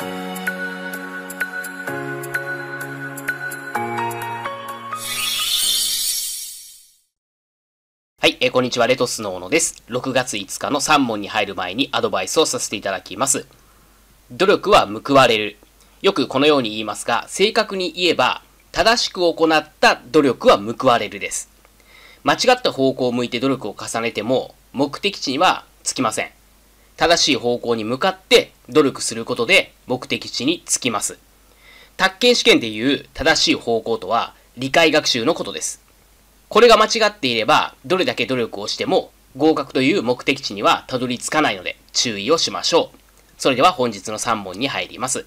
はい、えー、こんにちは、レトスの小野です。6月5日の3問に入る前にアドバイスをさせていただきます。努力は報われる。よくこのように言いますが、正確に言えば、正しく行った努力は報われるです。間違った方向を向いて努力を重ねても、目的地にはつきません。正しい方向に向かって努力することで目的地に着きます。宅建試験でいう正しい方向とは理解学習のことです。これが間違っていれば、どれだけ努力をしても合格という目的地にはたどり着かないので注意をしましょう。それでは本日の3問に入ります。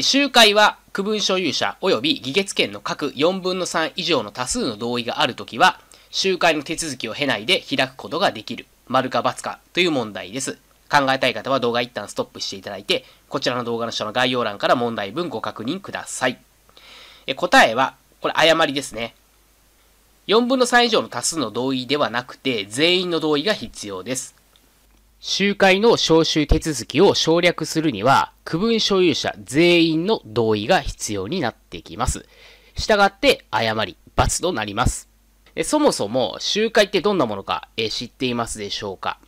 集会は区分所有者及び議決権の各4分の3以上の多数の同意があるときは、集会の手続きを経ないで開くことができる。丸か×かという問題です。考えたい方は動画一旦ストップしていただいて、こちらの動画の下の概要欄から問題文ご確認ください。え答えは、これ誤りですね。4分の3以上の多数の同意ではなくて、全員の同意が必要です。集会の招集手続きを省略するには、区分所有者全員の同意が必要になってきます。したがって、誤り、罰となります。えそもそも集会ってどんなものか、え知っていますでしょうか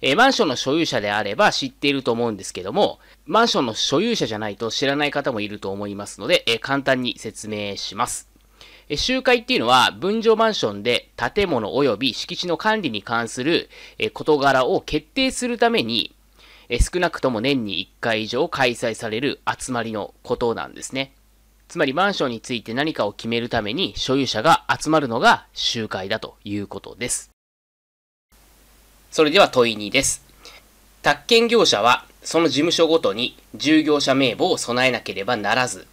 えマンションの所有者であれば知っていると思うんですけども、マンションの所有者じゃないと知らない方もいると思いますので、え簡単に説明します。え集会っていうのは、分譲マンションで建物及び敷地の管理に関するえ事柄を決定するために、え少なくとも年に1回以上開催される集まりのことなんですね。つまりマンションについて何かを決めるために所有者が集まるのが集会だということです。それでは問い2です。宅建業者はその事務所ごとに従業者名簿を備えなければならず、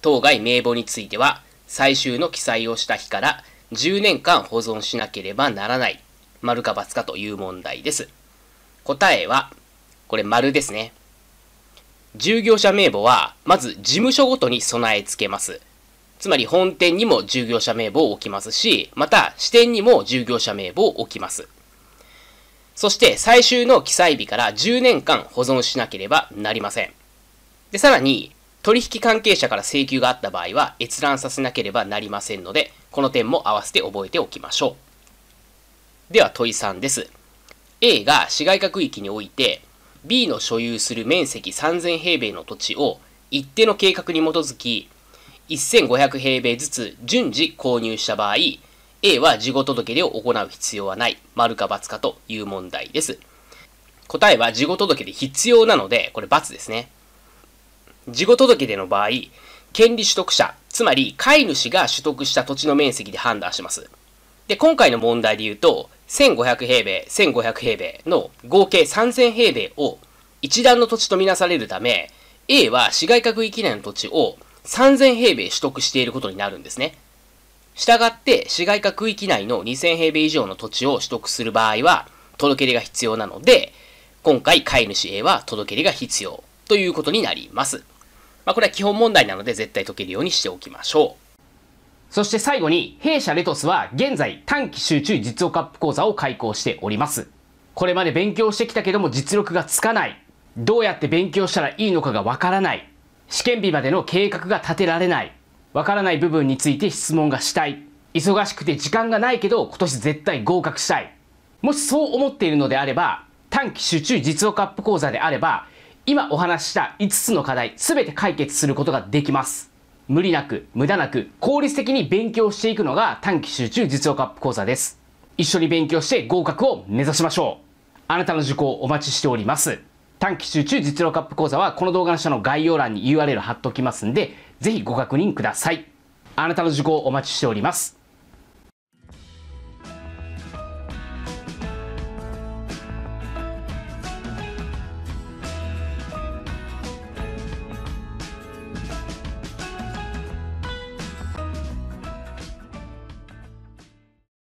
当該名簿については最終の記載をした日から10年間保存しなければならない、丸か×かという問題です。答えは、これ丸ですね。従業者名簿は、まず事務所ごとに備え付けます。つまり本店にも従業者名簿を置きますし、また支店にも従業者名簿を置きます。そして最終の記載日から10年間保存しなければなりません。で、さらに、取引関係者から請求があった場合は閲覧させなければなりませんので、この点も合わせて覚えておきましょう。では問い3です。A が市街化区域において、B の所有する面積3000平米の土地を一定の計画に基づき1500平米ずつ順次購入した場合 A は事後届出を行う必要はない丸か×かという問題です答えは事後届で必要なのでこれ×ですね事後届出の場合権利取得者つまり飼い主が取得した土地の面積で判断しますで、今回の問題で言うと、1500平米、1500平米の合計3000平米を一段の土地とみなされるため、A は市街化区域内の土地を3000平米取得していることになるんですね。したがって、市街化区域内の2000平米以上の土地を取得する場合は、届け出が必要なので、今回飼い主 A は届け出が必要ということになります。まあ、これは基本問題なので絶対解けるようにしておきましょう。そして最後に、弊社レトスは現在短期集中実用カップ講座を開講しております。これまで勉強してきたけども実力がつかない。どうやって勉強したらいいのかがわからない。試験日までの計画が立てられない。わからない部分について質問がしたい。忙しくて時間がないけど今年絶対合格したい。もしそう思っているのであれば、短期集中実用カップ講座であれば、今お話した5つの課題全て解決することができます。無理なく、無駄なく、効率的に勉強していくのが短期集中実用カアップ講座です。一緒に勉強して合格を目指しましょう。あなたの受講お待ちしております。短期集中実用カアップ講座はこの動画の下の概要欄に URL 貼っておきますんで、ぜひご確認ください。あなたの受講お待ちしております。